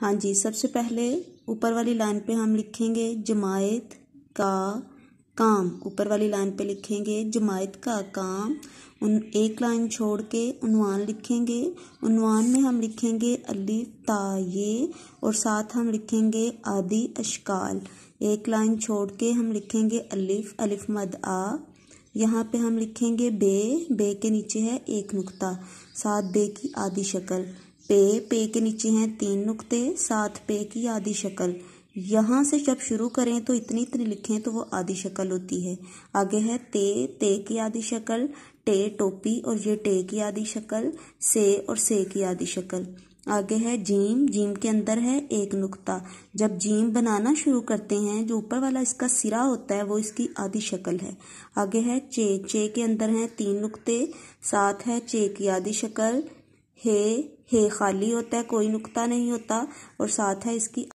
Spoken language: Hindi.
हाँ जी सबसे पहले ऊपर वाली लाइन पे हम लिखेंगे जमायत का काम ऊपर वाली लाइन पे लिखेंगे जमायत का काम उन एक लाइन छोड़ के उनवान लिखेंगे उनवान में हम लिखेंगे ता ताये और साथ हम लिखेंगे आदि अशकाल एक लाइन छोड़ के हम लिखेंगे अलिफ अलिफ मद आ यहाँ पे हम लिखेंगे बे बे के नीचे है एक नुक्ता साथ बे की आदि शक्ल पे पे के नीचे हैं तीन नुक्ते साथ पे की आधी शक्ल यहाँ से जब शुरू करें तो इतनी इतनी लिखें तो वो आधी शक्ल होती है आगे है ते ते की आधी शक्ल टे टोपी और ये टे की आधी शक्ल से और से की आधी शक्ल आगे है जीम जीम के अंदर है एक नुक्ता जब जीम बनाना शुरू करते हैं जो ऊपर वाला इसका सिरा होता है वो इसकी आधी शक्ल है आगे है चे चे के अंदर है तीन नुक्ते साथ है चे की आधी शक्ल हे हे खाली होता है कोई नुक्ता नहीं होता और साथ है इसकी